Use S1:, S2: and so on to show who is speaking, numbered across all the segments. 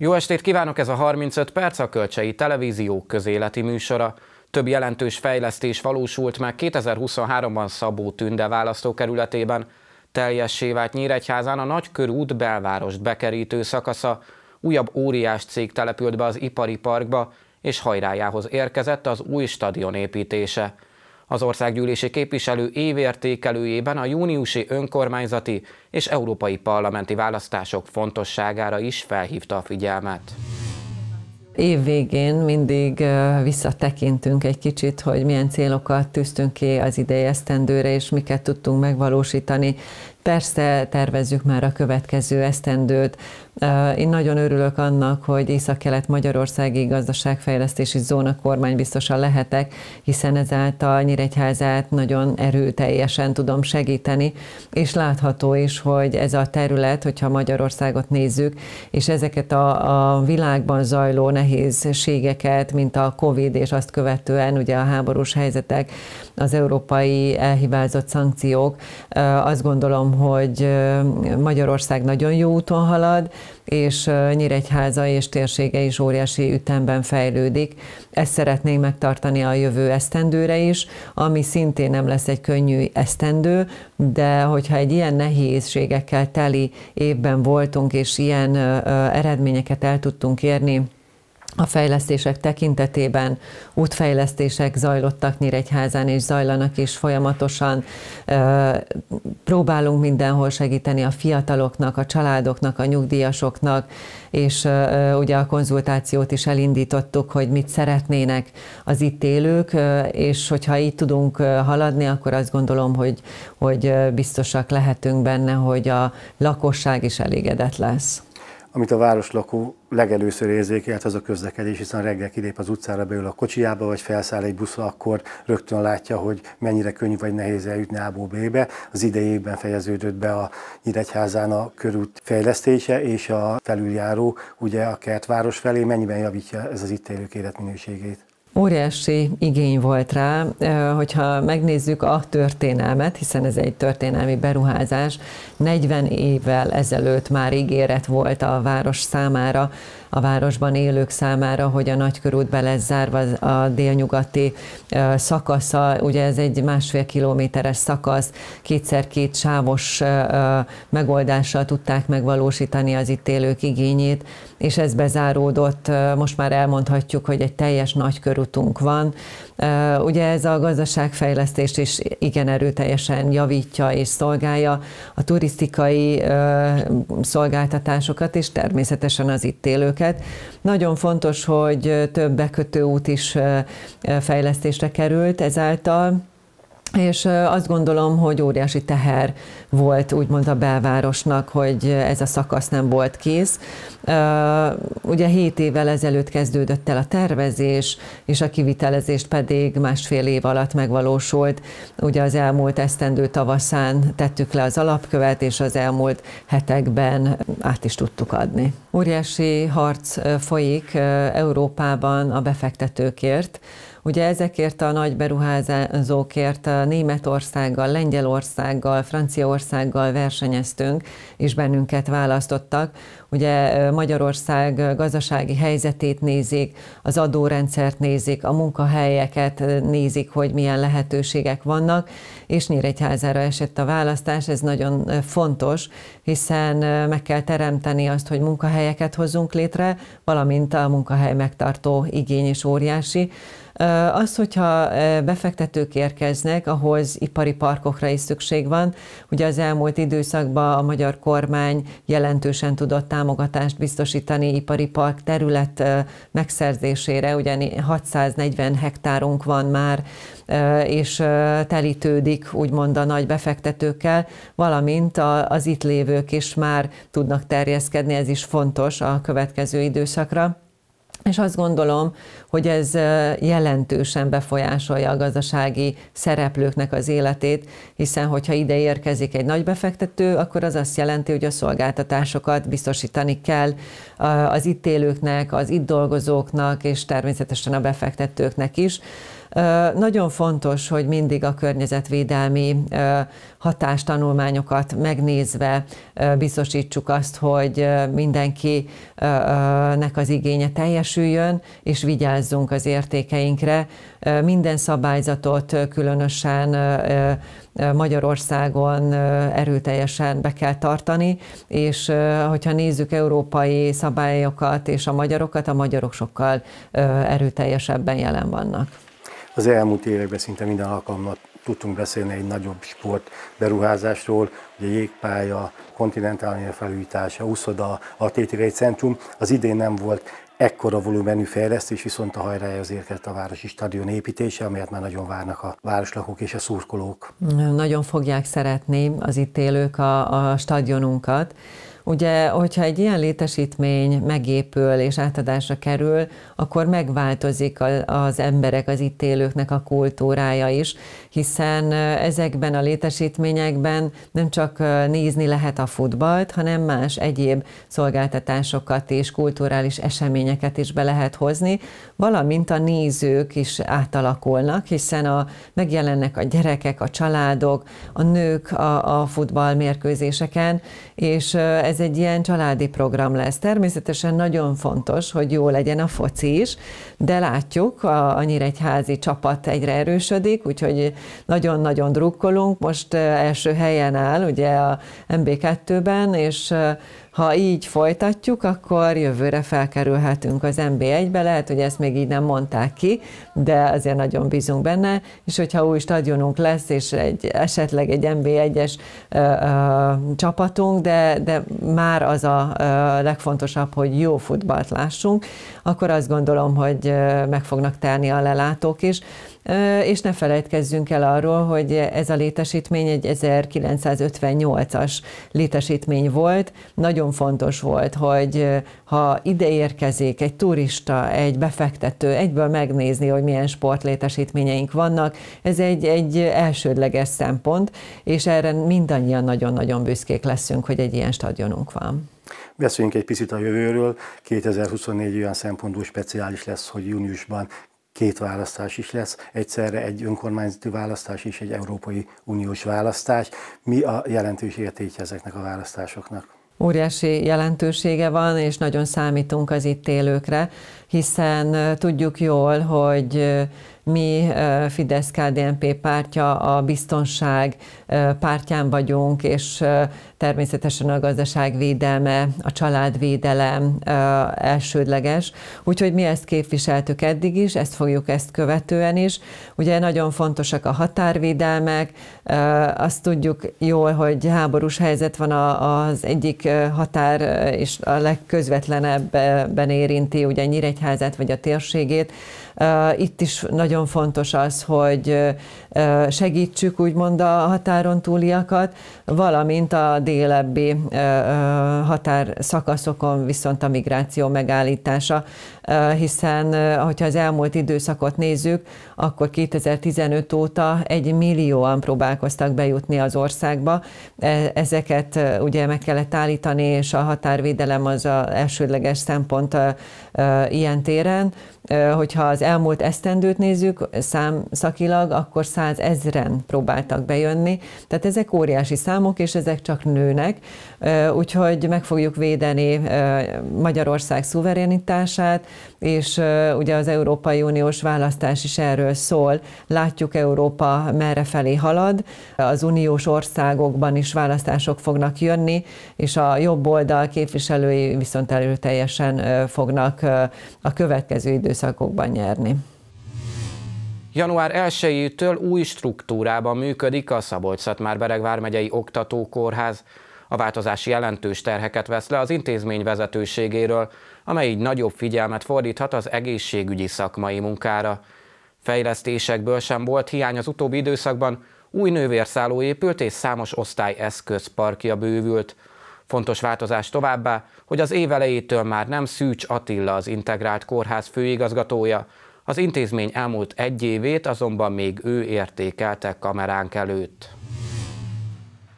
S1: Jó estét kívánok, ez a 35 perc a Kölcsei Televízió közéleti műsora. Több jelentős fejlesztés valósult meg 2023-ban Szabó Tünde választókerületében. Teljessé vált Nyíregyházán a Nagykörút belvárost bekerítő szakasza. Újabb óriás cég települt be az ipari parkba, és hajrájához érkezett az új stadion építése. Az országgyűlési képviselő évértékelőjében a júniusi önkormányzati és európai parlamenti választások fontosságára is felhívta a figyelmet.
S2: Év végén mindig visszatekintünk egy kicsit, hogy milyen célokat tűztünk ki az idei esztendőre, és miket tudtunk megvalósítani persze tervezzük már a következő esztendőt. Én nagyon örülök annak, hogy Észak-Kelet Magyarországi Gazdaságfejlesztési Zóna kormánybiztosan lehetek, hiszen ezáltal Nyíregyházát nagyon erőteljesen tudom segíteni, és látható is, hogy ez a terület, hogyha Magyarországot nézzük, és ezeket a, a világban zajló nehézségeket, mint a Covid és azt követően ugye a háborús helyzetek, az európai elhibázott szankciók, azt gondolom, hogy Magyarország nagyon jó úton halad, és Nyíregyháza és térsége is óriási ütemben fejlődik. Ezt szeretnénk megtartani a jövő esztendőre is, ami szintén nem lesz egy könnyű esztendő, de hogyha egy ilyen nehézségekkel teli évben voltunk, és ilyen eredményeket el tudtunk érni, a fejlesztések tekintetében útfejlesztések zajlottak Nyíregyházán, és zajlanak is folyamatosan. Próbálunk mindenhol segíteni a fiataloknak, a családoknak, a nyugdíjasoknak, és ugye a konzultációt is elindítottuk, hogy mit szeretnének az itt élők, és hogyha így tudunk haladni, akkor azt gondolom, hogy, hogy biztosak lehetünk benne, hogy a lakosság is elégedett lesz
S3: amit a városlakó legelőször érzékelt, az a közlekedés, hiszen reggel kilép az utcára, beül a kocsijába, vagy felszáll egy buszra, akkor rögtön látja, hogy mennyire könnyű vagy nehéz eljutni A-ból B-be. Az idejében fejeződött be a Nyíregyházán a körút fejlesztése, és a felüljáró ugye a kertváros felé mennyiben javítja ez az itt élők életminőségét
S2: óriási igény volt rá, hogyha megnézzük a történelmet, hiszen ez egy történelmi beruházás, 40 évvel ezelőtt már ígéret volt a város számára, a városban élők számára, hogy a nagykörút be lesz zárva a délnyugati szakasza, ugye ez egy másfél kilométeres szakasz, kétszer-két sávos megoldással tudták megvalósítani az itt élők igényét, és ez bezáródott. Most már elmondhatjuk, hogy egy teljes nagy körutunk van. Ugye ez a gazdaságfejlesztést is igen erőteljesen javítja és szolgálja a turisztikai szolgáltatásokat, és természetesen az itt élőket. Nagyon fontos, hogy több bekötőút is fejlesztésre került ezáltal, és azt gondolom, hogy óriási teher volt úgymond a belvárosnak, hogy ez a szakasz nem volt kész. Ugye 7 évvel ezelőtt kezdődött el a tervezés, és a kivitelezést pedig másfél év alatt megvalósult. Ugye az elmúlt esztendő tavaszán tettük le az alapkövet, és az elmúlt hetekben át is tudtuk adni. Óriási harc folyik Európában a befektetőkért, Ugye ezekért a nagy beruházókért Németországgal, Lengyelországgal, Franciaországgal versenyeztünk, és bennünket választottak. Ugye Magyarország gazdasági helyzetét nézik, az adórendszert nézik, a munkahelyeket nézik, hogy milyen lehetőségek vannak, és Nyíregyházára esett a választás, ez nagyon fontos, hiszen meg kell teremteni azt, hogy munkahelyeket hozzunk létre, valamint a munkahely megtartó igény is óriási. Az, hogyha befektetők érkeznek, ahhoz ipari parkokra is szükség van. Ugye az elmúlt időszakban a magyar kormány jelentősen tudott támogatást biztosítani ipari park terület megszerzésére, ugyan 640 hektárunk van már, és telítődik úgymond a nagy befektetőkkel, valamint az itt lévők is már tudnak terjeszkedni, ez is fontos a következő időszakra. És azt gondolom, hogy ez jelentősen befolyásolja a gazdasági szereplőknek az életét, hiszen hogyha ide érkezik egy nagy befektető, akkor az azt jelenti, hogy a szolgáltatásokat biztosítani kell az itt élőknek, az itt dolgozóknak, és természetesen a befektetőknek is. Nagyon fontos, hogy mindig a környezetvédelmi hatástanulmányokat megnézve biztosítsuk azt, hogy mindenkinek az igénye teljesüljön, és vigyázzunk az értékeinkre. Minden szabályzatot különösen Magyarországon erőteljesen be kell tartani, és hogyha nézzük európai szabályokat és a magyarokat, a magyarok sokkal erőteljesebben jelen vannak
S3: az elmúlt években szinte minden alkalommal tudtunk beszélni egy nagyobb sport beruházásról, ugye jégpálya, kontinentálnél felújítása, úszoda, atlétikai centrum. Az idén nem volt ekkora volumenű fejlesztés, viszont a hajrája az érkezett a városi stadion építése, amelyet már nagyon várnak a városlakók és a szurkolók.
S2: Nagyon fogják szeretni az itt élők a, a stadionunkat. Ugye, hogyha egy ilyen létesítmény megépül és átadásra kerül, akkor megváltozik az emberek, az itt élőknek a kultúrája is, hiszen ezekben a létesítményekben nem csak nézni lehet a futballt, hanem más egyéb szolgáltatásokat és kulturális eseményeket is be lehet hozni, valamint a nézők is átalakulnak, hiszen a, megjelennek a gyerekek, a családok, a nők a, a futballmérkőzéseken, és ez egy ilyen családi program lesz. Természetesen nagyon fontos, hogy jó legyen a foci is, de látjuk, a Nyíregyházi csapat egyre erősödik, úgyhogy nagyon-nagyon drukkolunk. Most első helyen áll ugye a MB2-ben, és ha így folytatjuk, akkor jövőre felkerülhetünk az MB1-be, lehet, hogy ezt még így nem mondták ki, de azért nagyon bízunk benne, és hogyha új stadionunk lesz, és egy, esetleg egy MB1-es csapatunk, de, de már az a ö, legfontosabb, hogy jó futballt lássunk, akkor azt gondolom, hogy hogy meg fognak telni a lelátók is, és ne felejtkezzünk el arról, hogy ez a létesítmény egy 1958-as létesítmény volt. Nagyon fontos volt, hogy ha ide érkezik egy turista, egy befektető, egyből megnézni, hogy milyen sportlétesítményeink vannak, ez egy, egy elsődleges szempont, és erre mindannyian nagyon-nagyon büszkék leszünk, hogy egy ilyen stadionunk van.
S3: Beszéljünk egy picit a jövőről. 2024 olyan szempontból speciális lesz, hogy júniusban két választás is lesz, egyszerre egy önkormányzati választás és egy Európai Uniós választás. Mi a jelentős értéke ezeknek a választásoknak?
S2: Óriási jelentősége van, és nagyon számítunk az itt élőkre, hiszen tudjuk jól, hogy mi fidesz KDNP pártja a biztonság pártján vagyunk, és természetesen a gazdaság védelme, a családvédelem elsődleges. Úgyhogy mi ezt képviseltük eddig is, ezt fogjuk ezt követően is. Ugye nagyon fontosak a határvédelmek, azt tudjuk jól, hogy háborús helyzet van az egyik határ, és a legközvetlenebben érinti ugye Nyíregyházát vagy a térségét, itt is nagyon fontos az, hogy segítsük úgymond a határon túliakat, valamint a délebbi határszakaszokon viszont a migráció megállítása, hiszen hogyha az elmúlt időszakot nézzük, akkor 2015 óta egy millióan próbálkoztak bejutni az országba. E, ezeket ugye meg kellett állítani, és a határvédelem az a elsődleges szempont ilyen téren hogyha az elmúlt esztendőt nézzük számszakilag, akkor százezren próbáltak bejönni, tehát ezek óriási számok, és ezek csak nőnek úgyhogy meg fogjuk védeni Magyarország szuverenitását, és ugye az Európai Uniós választás is erről szól. Látjuk Európa merre felé halad, az uniós országokban is választások fognak jönni, és a jobb oldal képviselői viszont előteljesen fognak a következő időszakokban nyerni.
S1: Január 1-től új struktúrában működik a szabolcs szatmár bereg vármegyei oktatókórház. A változás jelentős terheket vesz le az intézmény vezetőségéről, amely így nagyobb figyelmet fordíthat az egészségügyi szakmai munkára. Fejlesztésekből sem volt hiány az utóbbi időszakban, új nővérszálló épült és számos osztály eszközparkja bővült. Fontos változás továbbá, hogy az év elejétől már nem Szűcs Attila az integrált kórház főigazgatója, az intézmény elmúlt egy évét azonban még ő értékelte kameránk előtt.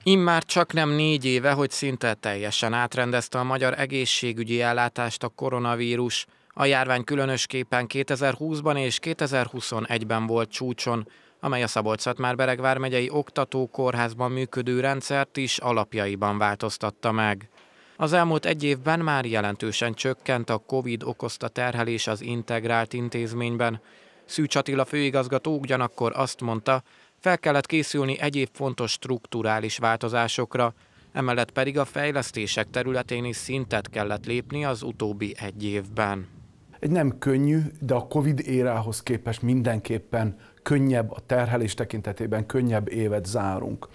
S1: Immár csak nem négy éve, hogy szinte teljesen átrendezte a magyar egészségügyi ellátást a koronavírus. A járvány különösképpen 2020-ban és 2021-ben volt csúcson, amely a szabolcs már beregvár megyei oktatókórházban működő rendszert is alapjaiban változtatta meg. Az elmúlt egy évben már jelentősen csökkent a COVID okozta terhelés az integrált intézményben. Szűcs Attila főigazgató ugyanakkor azt mondta, fel kellett készülni egyéb fontos strukturális változásokra, emellett pedig a fejlesztések területén is szintet kellett lépni az utóbbi egy évben.
S4: Egy nem könnyű, de a Covid érához képest mindenképpen könnyebb a terhelés tekintetében, könnyebb évet zárunk.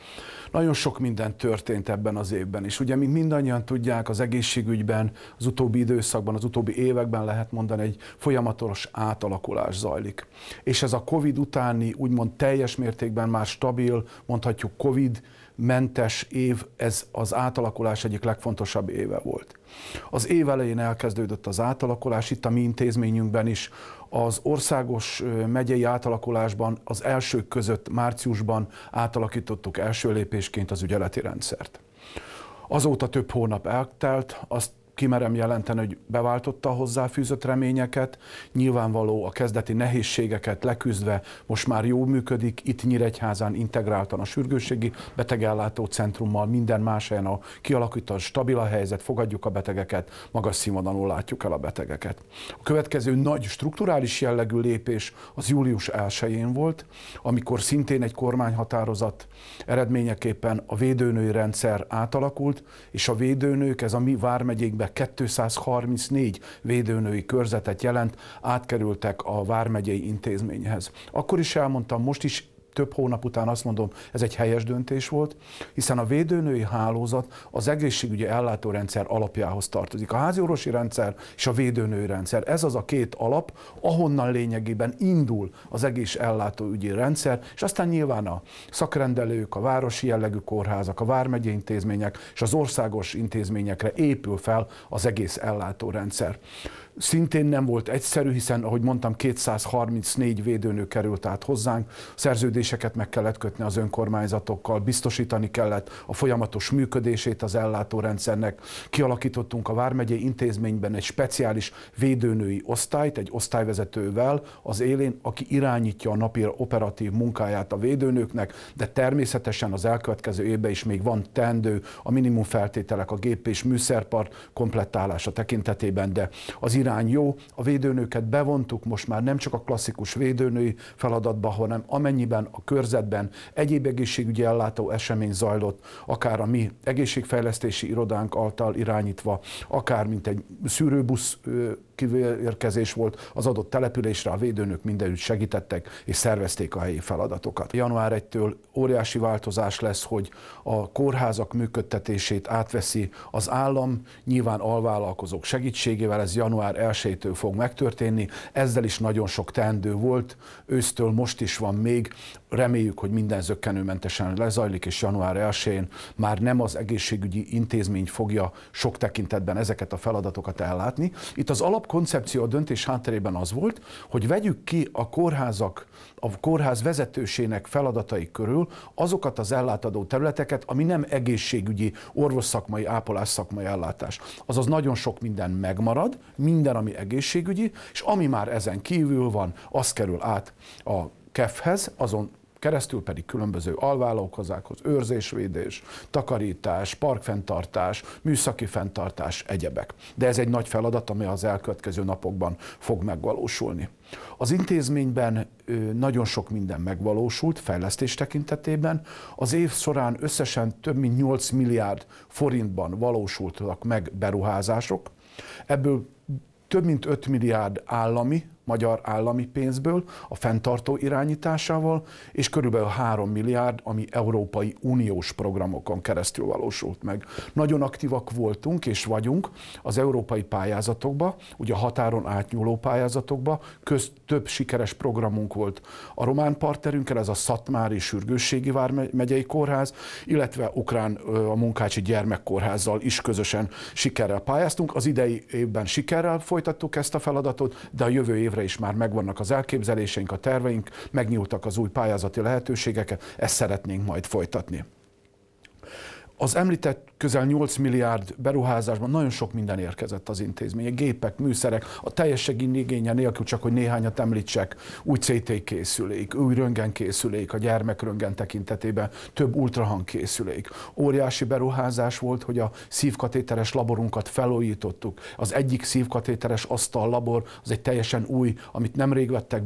S4: Nagyon sok minden történt ebben az évben, és ugye, mint mindannyian tudják, az egészségügyben az utóbbi időszakban, az utóbbi években lehet mondani, egy folyamatos átalakulás zajlik. És ez a COVID utáni úgymond teljes mértékben már stabil, mondhatjuk COVID mentes év, ez az átalakulás egyik legfontosabb éve volt. Az év elején elkezdődött az átalakulás, itt a mi intézményünkben is az országos megyei átalakulásban az elsők között márciusban átalakítottuk első lépésként az ügyeleti rendszert. Azóta több hónap eltelt, azt kimerem jelenteni, hogy beváltotta a hozzáfűzött reményeket. Nyilvánvaló a kezdeti nehézségeket leküzdve most már jó működik, itt Nyíregyházán integráltan a sürgősségi betegellátó centrummal, minden más helyen a kialakított stabil a helyzet, fogadjuk a betegeket, magas színvonalon látjuk el a betegeket. A következő nagy strukturális jellegű lépés az július 1-én volt, amikor szintén egy kormányhatározat eredményeképpen a védőnői rendszer átalakult, és a védőnők, ez a mi vármegyékben jelenleg 234 védőnői körzetet jelent, átkerültek a Vármegyei Intézményhez. Akkor is elmondtam, most is több hónap után azt mondom, ez egy helyes döntés volt, hiszen a védőnői hálózat az egészségügyi ellátórendszer alapjához tartozik. A háziorvosi rendszer és a védőnői rendszer, ez az a két alap, ahonnan lényegében indul az egész ellátóügyi rendszer, és aztán nyilván a szakrendelők, a városi jellegű kórházak, a vármegyi intézmények és az országos intézményekre épül fel az egész ellátórendszer szintén nem volt egyszerű, hiszen ahogy mondtam 234 védőnő került át hozzánk, szerződéseket meg kellett kötni az önkormányzatokkal, biztosítani kellett a folyamatos működését az ellátórendszernek, kialakítottunk a Vármegyei Intézményben egy speciális védőnői osztályt, egy osztályvezetővel az élén, aki irányítja a napi operatív munkáját a védőnőknek, de természetesen az elkövetkező évben is még van tendő a minimum feltételek a gép és műszerpart komplettálása tekintetében, de az irány jó, a védőnőket bevontuk most már nem csak a klasszikus védőnői feladatba, hanem amennyiben a körzetben egyéb egészségügyi ellátó esemény zajlott, akár a mi egészségfejlesztési irodánk által irányítva, akár mint egy szűrőbusz kivérkezés volt az adott településre, a védőnök mindenütt segítettek és szervezték a helyi feladatokat. Január 1-től óriási változás lesz, hogy a kórházak működtetését átveszi az állam, nyilván alvállalkozók segítségével, ez január 1-től fog megtörténni, ezzel is nagyon sok teendő volt, ősztől most is van még, reméljük, hogy minden zöggenőmentesen lezajlik, és január 1-én már nem az egészségügyi intézmény fogja sok tekintetben ezeket a feladatokat ellátni. Itt az alap alapkoncepció a döntés hátterében az volt, hogy vegyük ki a kórházak, a kórház vezetősének feladatai körül azokat az ellátadó területeket, ami nem egészségügyi, orvosszakmai, ápolásszakmai ellátás. Azaz nagyon sok minden megmarad, minden, ami egészségügyi, és ami már ezen kívül van, az kerül át a kefhez, azon keresztül pedig különböző alvállalkozákhoz, őrzésvédés, takarítás, parkfenntartás, műszaki fenntartás, egyebek. De ez egy nagy feladat, ami az elkövetkező napokban fog megvalósulni. Az intézményben nagyon sok minden megvalósult fejlesztés tekintetében. Az év során összesen több mint 8 milliárd forintban valósultak meg beruházások. Ebből több mint 5 milliárd állami magyar állami pénzből, a fenntartó irányításával, és körülbelül 3 milliárd, ami Európai Uniós programokon keresztül valósult meg. Nagyon aktívak voltunk és vagyunk az európai pályázatokba, ugye a határon átnyúló pályázatokba, közt több sikeres programunk volt a román partnerünkkel, ez a Szatmári Sürgősségi Vármegyei kórház, illetve Ukrán a Munkácsi Gyermekkórházzal is közösen sikerrel pályáztunk. Az idei évben sikerrel folytattuk ezt a feladatot, de a jövő év évre is már megvannak az elképzeléseink, a terveink, megnyúltak az új pályázati lehetőségek, ezt szeretnénk majd folytatni. Az említett közel 8 milliárd beruházásban nagyon sok minden érkezett az intézmény: gépek, műszerek, a teljes segélyigénye nélkül csak, hogy néhányat említsek, új CT készülék, új készülék a röngen tekintetében, több ultrahang készülék. Óriási beruházás volt, hogy a szívkatéteres laborunkat felújítottuk. Az egyik szívkatéteres asztal labor, az egy teljesen új, amit nemrég vettek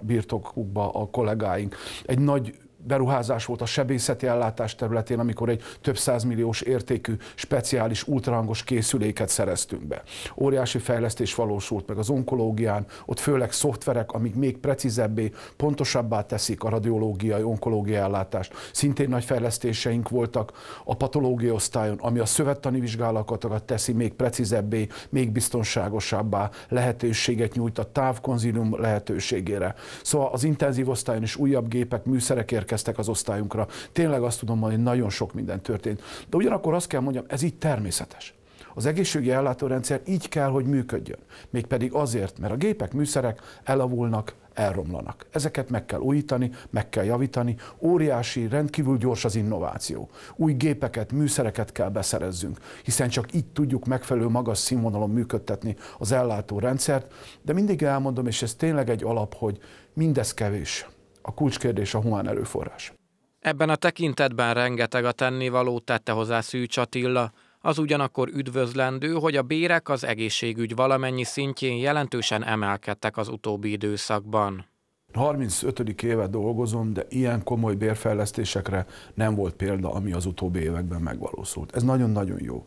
S4: birtokukba a kollégáink. Egy nagy beruházás volt a sebészeti ellátás területén, amikor egy több százmilliós értékű speciális ultrahangos készüléket szereztünk be. Óriási fejlesztés valósult meg az onkológián, ott főleg szoftverek, amik még precízebbé, pontosabbá teszik a radiológiai, onkológiai ellátást. Szintén nagy fejlesztéseink voltak a patológiai osztályon, ami a szövettani vizsgálatokat teszi még precízebbé, még biztonságosabbá, lehetőséget nyújt a távkonzilium lehetőségére. Szóval az intenzív osztályon is újabb gépek, műszerek érkeztek érkeztek az osztályunkra. Tényleg azt tudom mondani, hogy nagyon sok minden történt. De ugyanakkor azt kell mondjam, ez így természetes. Az egészségügyi ellátórendszer így kell, hogy működjön. Mégpedig azért, mert a gépek, műszerek elavulnak, elromlanak. Ezeket meg kell újítani, meg kell javítani. Óriási, rendkívül gyors az innováció. Új gépeket, műszereket kell beszerezzünk, hiszen csak így tudjuk megfelelő magas színvonalon működtetni az ellátó rendszert. De mindig elmondom, és ez tényleg egy alap, hogy mindez kevés a kulcskérdés a humán erőforrás.
S1: Ebben a tekintetben rengeteg a tennivaló, tette hozzá Szűcs Attila. Az ugyanakkor üdvözlendő, hogy a bérek az egészségügy valamennyi szintjén jelentősen emelkedtek az utóbbi időszakban.
S4: 35. éve dolgozom, de ilyen komoly bérfejlesztésekre nem volt példa, ami az utóbbi években megvalósult. Ez nagyon-nagyon jó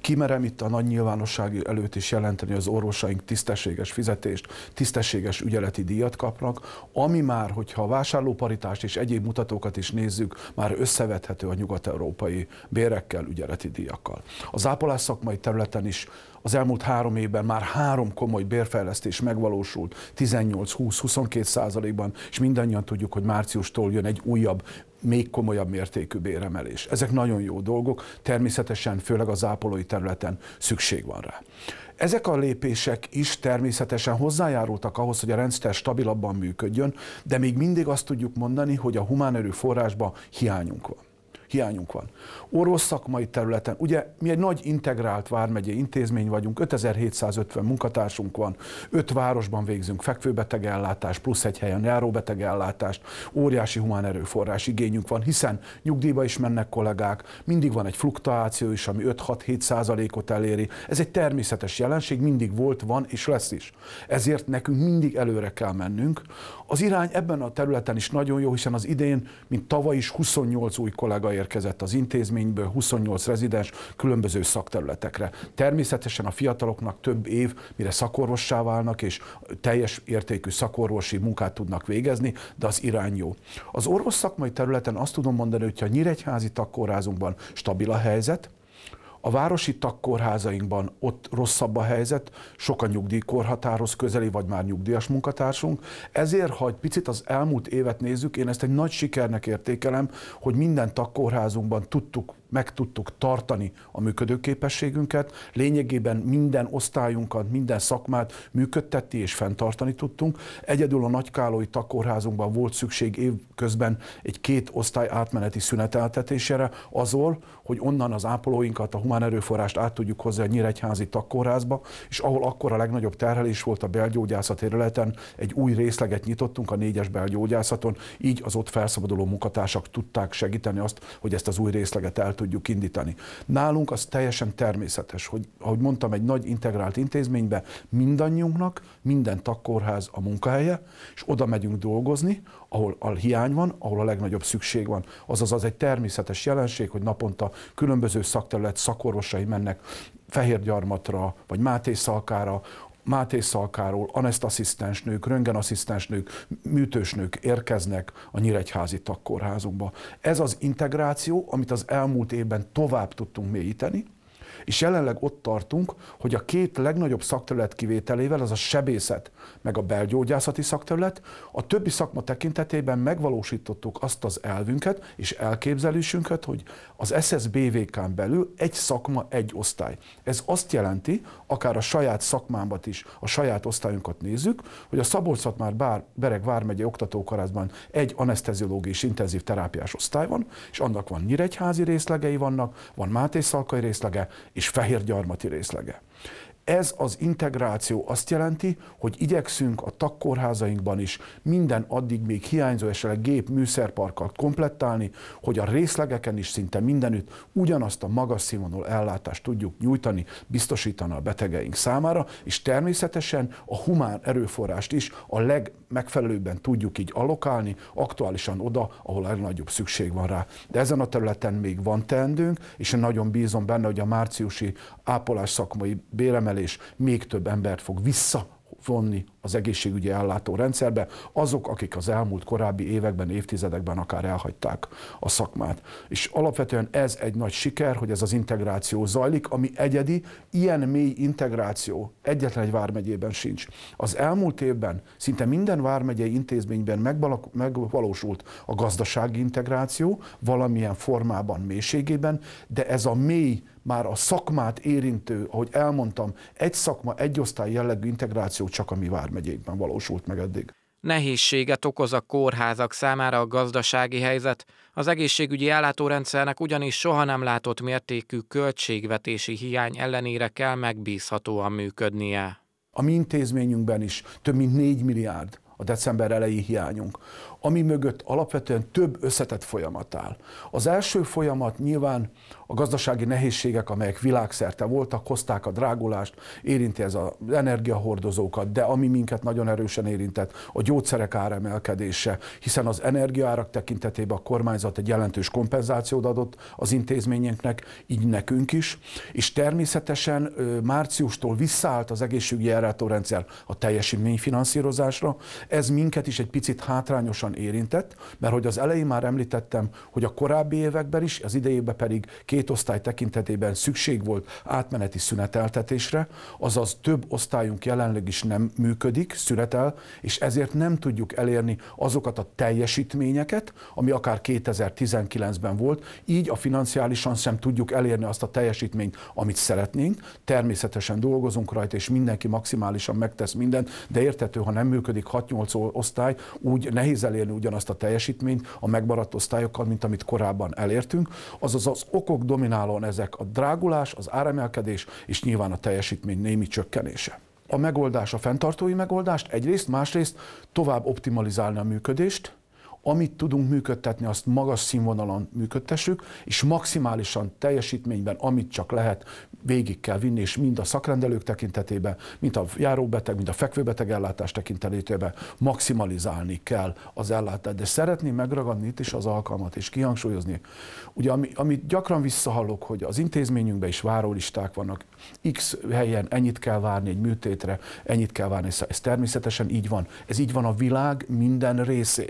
S4: kimerem itt a nagy nyilvánosság előtt is jelenteni, az orvosaink tisztességes fizetést, tisztességes ügyeleti díjat kapnak, ami már, hogyha a vásárlóparitást és egyéb mutatókat is nézzük, már összevethető a nyugat-európai bérekkel, ügyeleti díjakkal. Az ápolás szakmai területen is az elmúlt három évben már három komoly bérfejlesztés megvalósult, 18-20-22 százalékban, és mindannyian tudjuk, hogy márciustól jön egy újabb még komolyabb mértékű béremelés. Ezek nagyon jó dolgok, természetesen főleg az ápolói területen szükség van rá. Ezek a lépések is természetesen hozzájárultak ahhoz, hogy a rendszer stabilabban működjön, de még mindig azt tudjuk mondani, hogy a humán erőforrásban hiányunk van hiányunk van. Orvos szakmai területen, ugye mi egy nagy integrált vármegyei intézmény vagyunk, 5750 munkatársunk van, öt városban végzünk fekvőbetegellátás, plusz egy helyen járóbetegellátást, óriási humán erőforrás igényünk van, hiszen nyugdíjba is mennek kollégák, mindig van egy fluktuáció is, ami 5-6-7 százalékot eléri. Ez egy természetes jelenség, mindig volt, van és lesz is. Ezért nekünk mindig előre kell mennünk, az irány ebben a területen is nagyon jó, hiszen az idén, mint tavaly is 28 új kollega érkezett az intézményből, 28 rezidens különböző szakterületekre. Természetesen a fiataloknak több év, mire szakorvossá válnak, és teljes értékű szakorvosi munkát tudnak végezni, de az irány jó. Az orvos szakmai területen azt tudom mondani, hogy ha a nyíregyházi takkórázunkban stabil a helyzet, a városi tagkórházainkban ott rosszabb a helyzet, sokan nyugdíjkorhatárhoz közeli, vagy már nyugdíjas munkatársunk. Ezért, ha egy picit az elmúlt évet nézzük, én ezt egy nagy sikernek értékelem, hogy minden tagkórházunkban tudtuk meg tudtuk tartani a működőképességünket. Lényegében minden osztályunkat, minden szakmát működtetni és fenntartani tudtunk. Egyedül a Nagykálói Takkórházunkban volt szükség évközben egy két osztály átmeneti szüneteltetésére, azol, hogy onnan az ápolóinkat, a humán erőforrást át tudjuk hozni a Nyíregyházi Takkórházba, és ahol akkor a legnagyobb terhelés volt a belgyógyászat területen, egy új részleget nyitottunk a négyes belgyógyászaton, így az ott felszabaduló munkatársak tudták segíteni azt, hogy ezt az új részleget el tudjuk indítani. Nálunk az teljesen természetes, hogy ahogy mondtam, egy nagy integrált intézményben mindannyiunknak minden takkórház a munkahelye, és oda megyünk dolgozni, ahol a hiány van, ahol a legnagyobb szükség van. Azaz az egy természetes jelenség, hogy naponta különböző szakterület szakorvosai mennek Fehérgyarmatra, vagy Máté Szalkára, Máté Szalkáról nők, röntgenasszisztensnők, műtősnők érkeznek a Nyíregyházi takkórházunkba. Ez az integráció, amit az elmúlt évben tovább tudtunk mélyíteni, és jelenleg ott tartunk, hogy a két legnagyobb szakterület kivételével, az a sebészet meg a belgyógyászati szakterület, a többi szakma tekintetében megvalósítottuk azt az elvünket és elképzelésünket, hogy az SSBVK-n belül egy szakma, egy osztály. Ez azt jelenti, akár a saját szakmámat is, a saját osztályunkat nézzük, hogy a szabolcs már bár, Bereg vármegye oktatókarázban egy anesteziológiai és intenzív terápiás osztály van, és annak van nyíregyházi részlegei vannak, van Máté Szalkai részlege és fehérgyarmati részlege. Ez az integráció azt jelenti, hogy igyekszünk a takkórházainkban is minden addig még hiányzó esetleg gép műszerparkkal komplettálni, hogy a részlegeken is szinte mindenütt ugyanazt a magas színvonal ellátást tudjuk nyújtani, biztosítani a betegeink számára, és természetesen a humán erőforrást is a legmegfelelőbben tudjuk így allokálni, aktuálisan oda, ahol a legnagyobb szükség van rá. De ezen a területen még van teendőnk, és én nagyon bízom benne, hogy a márciusi ápolás szakmai béremelés emelés még több embert fog vissza vonni az egészségügyi ellátó rendszerbe, azok, akik az elmúlt korábbi években, évtizedekben akár elhagyták a szakmát. És alapvetően ez egy nagy siker, hogy ez az integráció zajlik, ami egyedi, ilyen mély integráció egyetlen egy vármegyében sincs. Az elmúlt évben szinte minden vármegyei intézményben megvalósult a gazdasági integráció, valamilyen formában, mélységében, de ez a mély már a szakmát érintő, ahogy elmondtam, egy szakma, egy osztály jellegű integráció csak a mi vármegyékben valósult meg eddig.
S1: Nehézséget okoz a kórházak számára a gazdasági helyzet, az egészségügyi ellátórendszernek ugyanis soha nem látott mértékű költségvetési hiány ellenére kell megbízhatóan működnie.
S4: A mi intézményünkben is több mint 4 milliárd a december elejé hiányunk, ami mögött alapvetően több összetett folyamat áll. Az első folyamat nyilván a gazdasági nehézségek, amelyek világszerte voltak, hozták a drágulást, érinti ez az energiahordozókat, de ami minket nagyon erősen érintett, a gyógyszerek áremelkedése, hiszen az energiaárak tekintetében a kormányzat egy jelentős kompenzációt adott az intézményeknek, így nekünk is, és természetesen márciustól visszaállt az egészségügyi ellátórendszer a teljesítményfinanszírozásra, ez minket is egy picit hátrányosan érintett, mert hogy az elején már említettem, hogy a korábbi években is, az idejében pedig két osztály tekintetében szükség volt átmeneti szüneteltetésre, azaz több osztályunk jelenleg is nem működik, szünetel, és ezért nem tudjuk elérni azokat a teljesítményeket, ami akár 2019-ben volt, így a financiálisan sem tudjuk elérni azt a teljesítményt, amit szeretnénk. Természetesen dolgozunk rajta, és mindenki maximálisan megtesz mindent, de értető, ha nem működik 6 8 osztály, úgy nehéz elérni ugyanazt a teljesítményt a megmaradt osztályokkal, mint amit korábban elértünk. Azaz az okok dominálóan ezek a drágulás, az áremelkedés és nyilván a teljesítmény némi csökkenése a megoldás, a fenntartói megoldást egyrészt, másrészt tovább optimalizálni a működést, amit tudunk működtetni, azt magas színvonalon működtessük, és maximálisan teljesítményben, amit csak lehet, végig kell vinni, és mind a szakrendelők tekintetében, mind a járóbeteg, mind a fekvőbeteg ellátás tekintetében maximalizálni kell az ellátást. De szeretném megragadni itt is az alkalmat, és kihangsúlyozni. Ugye, ami, amit gyakran visszahallok, hogy az intézményünkben is várólisták vannak, x helyen ennyit kell várni egy műtétre, ennyit kell várni, ez természetesen így van. Ez így van a világ minden részén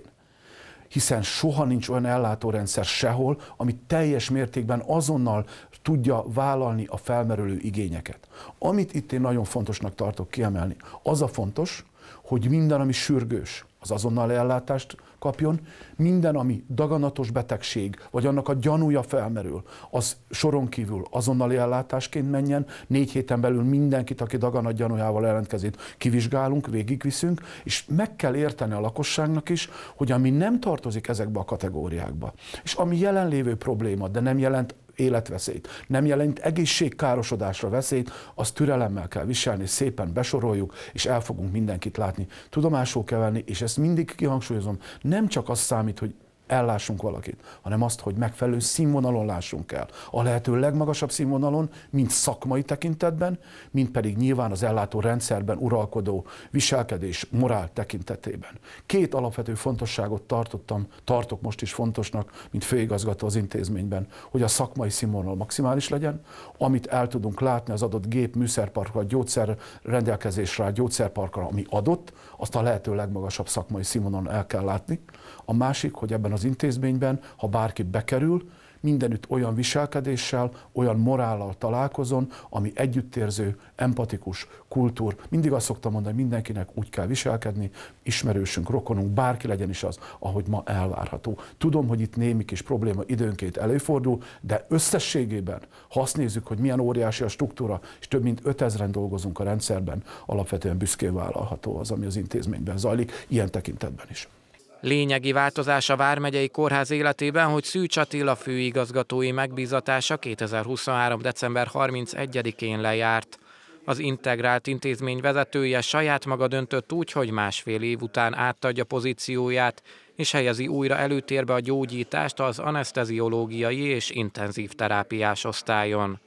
S4: hiszen soha nincs olyan ellátórendszer sehol, ami teljes mértékben azonnal tudja vállalni a felmerülő igényeket. Amit itt én nagyon fontosnak tartok kiemelni, az a fontos, hogy minden, ami sürgős, az azonnali ellátást kapjon. Minden, ami daganatos betegség, vagy annak a gyanúja felmerül, az soron kívül azonnali ellátásként menjen. Négy héten belül mindenkit, aki daganat gyanújával jelentkezik, kivizsgálunk, végigviszünk, és meg kell érteni a lakosságnak is, hogy ami nem tartozik ezekbe a kategóriákba, és ami jelenlévő probléma, de nem jelent életveszélyt, nem jelent egészségkárosodásra veszélyt, azt türelemmel kell viselni, szépen besoroljuk, és el fogunk mindenkit látni. Tudomásul kell venni, és ezt mindig kihangsúlyozom, nem csak az számít, hogy ellássunk valakit, hanem azt, hogy megfelelő színvonalon lássunk el. A lehető legmagasabb színvonalon, mint szakmai tekintetben, mint pedig nyilván az ellátó rendszerben uralkodó viselkedés, morál tekintetében. Két alapvető fontosságot tartottam, tartok most is fontosnak, mint főigazgató az intézményben, hogy a szakmai színvonal maximális legyen, amit el tudunk látni az adott gép műszerparkra, gyógyszer rendelkezésre, gyógyszerparkra, ami adott, azt a lehető legmagasabb szakmai színvonalon el kell látni. A másik, hogy ebben az intézményben, ha bárki bekerül, mindenütt olyan viselkedéssel, olyan morállal találkozon, ami együttérző, empatikus kultúr. Mindig azt szoktam mondani, hogy mindenkinek úgy kell viselkedni, ismerősünk, rokonunk, bárki legyen is az, ahogy ma elvárható. Tudom, hogy itt némi kis probléma időnként előfordul, de összességében, ha azt nézzük, hogy milyen óriási a struktúra, és több mint 5000-en dolgozunk a rendszerben, alapvetően büszkén vállalható az, ami az intézményben zajlik, ilyen tekintetben is.
S1: Lényegi változás a Vármegyei Kórház életében, hogy Szűcs Attila főigazgatói megbízatása 2023. december 31-én lejárt. Az integrált intézmény vezetője saját maga döntött úgy, hogy másfél év után átadja pozícióját, és helyezi újra előtérbe a gyógyítást az anesteziológiai és intenzív terápiás osztályon.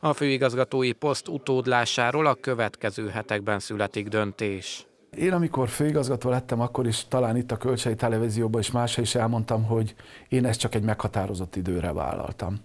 S1: A főigazgatói poszt utódlásáról a következő hetekben születik döntés.
S4: Én amikor főigazgató lettem, akkor is talán itt a Kölcsei Televízióban és máshol is elmondtam, hogy én ezt csak egy meghatározott időre vállaltam.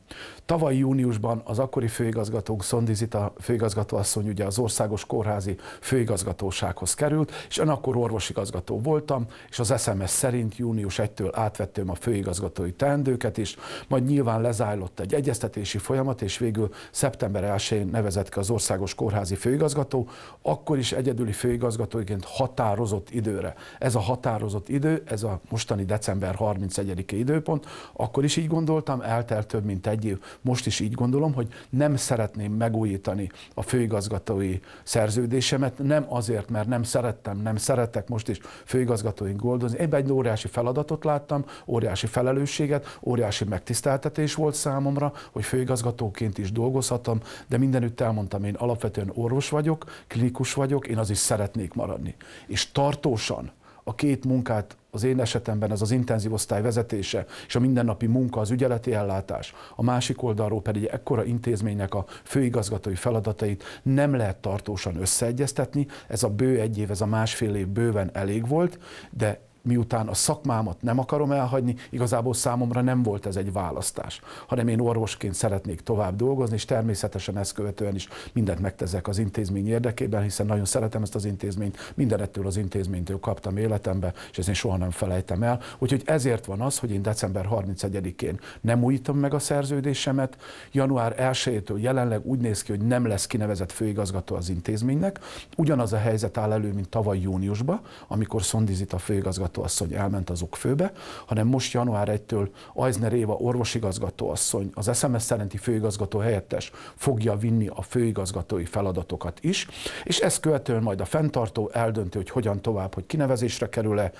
S4: Tavaly júniusban az akkori főigazgatónk, Szondizita főigazgatóasszony ugye az Országos Kórházi Főigazgatósághoz került, és én akkor orvosigazgató voltam, és az SMS szerint június 1-től átvettem a főigazgatói teendőket is, majd nyilván lezájlott egy egyeztetési folyamat, és végül szeptember 1-én nevezett ki az Országos Kórházi Főigazgató, akkor is egyedüli főigazgatóiként határozott időre. Ez a határozott idő, ez a mostani december 31-i időpont, akkor is így gondoltam, eltelt több mint egy év, most is így gondolom, hogy nem szeretném megújítani a főigazgatói szerződésemet, nem azért, mert nem szerettem, nem szeretek most is főigazgatóink goldozni. Én egy óriási feladatot láttam, óriási felelősséget, óriási megtiszteltetés volt számomra, hogy főigazgatóként is dolgozhatom, de mindenütt elmondtam, én alapvetően orvos vagyok, klinikus vagyok, én az is szeretnék maradni. És tartósan a két munkát az én esetemben ez az intenzív osztály vezetése és a mindennapi munka, az ügyeleti ellátás, a másik oldalról pedig ekkora intézménynek a főigazgatói feladatait nem lehet tartósan összeegyeztetni. Ez a bő egy év, ez a másfél év bőven elég volt, de miután a szakmámat nem akarom elhagyni, igazából számomra nem volt ez egy választás, hanem én orvosként szeretnék tovább dolgozni, és természetesen ezt követően is mindent megtezek az intézmény érdekében, hiszen nagyon szeretem ezt az intézményt, mindenettől az intézménytől kaptam életembe, és ezt én soha nem felejtem el. Úgyhogy ezért van az, hogy én december 31-én nem újítom meg a szerződésemet, január 1-től jelenleg úgy néz ki, hogy nem lesz kinevezett főigazgató az intézménynek. Ugyanaz a helyzet áll elő, mint tavaly júniusban, amikor szondizit a főigazgató igazgatóasszony elment az okfőbe, hanem most január 1-től Ajzner Éva orvosigazgatóasszony, az SMS szerinti főigazgató helyettes fogja vinni a főigazgatói feladatokat is, és ezt követően majd a fenntartó eldönti, hogy hogyan tovább, hogy kinevezésre kerül-e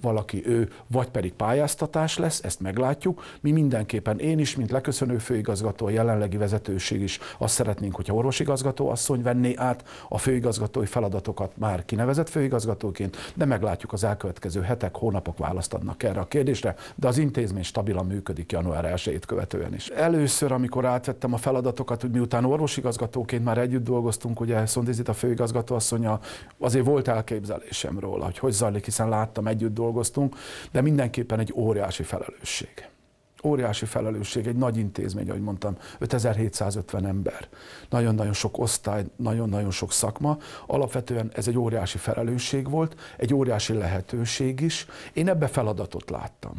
S4: valaki ő, vagy pedig pályáztatás lesz, ezt meglátjuk. Mi mindenképpen én is, mint leköszönő főigazgató, a jelenlegi vezetőség is azt szeretnénk, hogyha orvosigazgató asszony venné át a főigazgatói feladatokat már kinevezett főigazgatóként, de meglátjuk az elkövetkező hetek, hónapok választ adnak erre a kérdésre, de az intézmény stabilan működik január 1 követően is. Először, amikor átvettem a feladatokat, hogy miután orvosigazgatóként már együtt dolgoztunk, ugye Szondizit a főigazgató asszonya, azért volt elképzelésem róla, hogy hogy zajlik, hiszen láttam, együtt dolgoztunk, de mindenképpen egy óriási felelősség. Óriási felelősség, egy nagy intézmény, ahogy mondtam, 5750 ember. Nagyon-nagyon sok osztály, nagyon-nagyon sok szakma. Alapvetően ez egy óriási felelősség volt, egy óriási lehetőség is. Én ebbe feladatot láttam.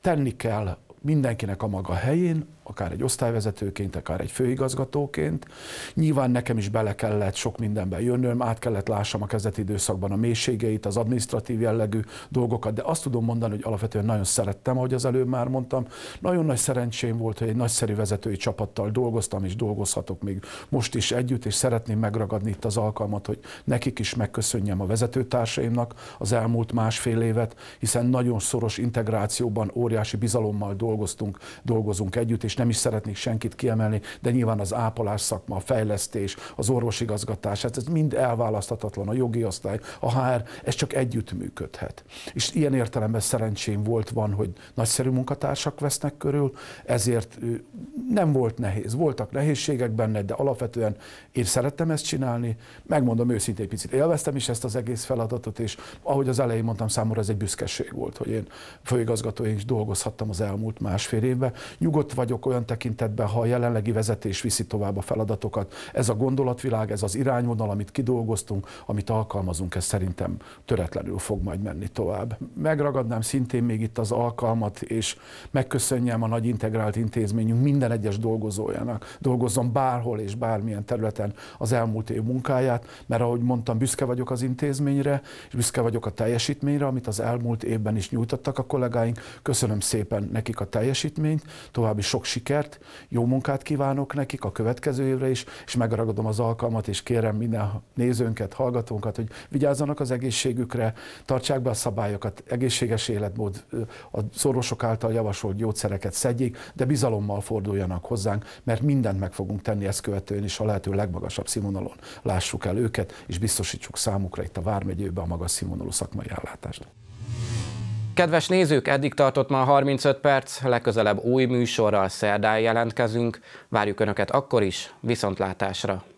S4: Tenni kell mindenkinek a maga helyén, akár egy osztályvezetőként, akár egy főigazgatóként. Nyilván nekem is bele kellett sok mindenben jönnöm, át kellett lássam a kezdeti időszakban a mélységeit, az administratív jellegű dolgokat, de azt tudom mondani, hogy alapvetően nagyon szerettem, ahogy az előbb már mondtam. Nagyon nagy szerencsém volt, hogy egy nagyszerű vezetői csapattal dolgoztam, és dolgozhatok még most is együtt, és szeretném megragadni itt az alkalmat, hogy nekik is megköszönjem a vezetőtársaimnak az elmúlt másfél évet, hiszen nagyon szoros integrációban, óriási bizalommal dolgoztunk, dolgozunk együtt, és nem is szeretnék senkit kiemelni, de nyilván az ápolás szakma, a fejlesztés, az orvosigazgatás, hát ez mind elválaszthatatlan, a jogi osztály, a HR, ez csak együtt működhet. És ilyen értelemben szerencsém volt, van, hogy nagyszerű munkatársak vesznek körül, ezért nem volt nehéz. Voltak nehézségek benne, de alapvetően én szerettem ezt csinálni, megmondom őszintén, egy picit élveztem is ezt az egész feladatot, és ahogy az elején mondtam, számomra ez egy büszkeség volt, hogy én főigazgatóként is dolgozhattam az elmúlt másfél évben. Nyugodt vagyok olyan tekintetben, ha a jelenlegi vezetés viszi tovább a feladatokat. Ez a gondolatvilág, ez az irányvonal, amit kidolgoztunk, amit alkalmazunk, ez szerintem töretlenül fog majd menni tovább. Megragadnám szintén még itt az alkalmat, és megköszönjem a nagy integrált intézményünk minden egyes dolgozójának, dolgozzon bárhol és bármilyen területen az elmúlt év munkáját, mert ahogy mondtam, büszke vagyok az intézményre, és büszke vagyok a teljesítményre, amit az elmúlt évben is nyújtottak a kollégáink. Köszönöm szépen nekik a teljesítményt, további sok sikert, jó munkát kívánok nekik a következő évre is, és megragadom az alkalmat, és kérem minden nézőnket, hallgatónkat, hogy vigyázzanak az egészségükre, tartsák be a szabályokat, egészséges életmód, a orvosok által javasolt gyógyszereket szedjék, de bizalommal forduljanak hozzánk, mert mindent meg fogunk tenni ezt követően is a lehető legmagasabb színvonalon. Lássuk el őket, és biztosítsuk számukra itt a Vármegyőbe a magas színvonalú szakmai ellátást.
S1: Kedves nézők, eddig tartott ma 35 perc, legközelebb új műsorral szerdán jelentkezünk. Várjuk Önöket akkor is, viszontlátásra!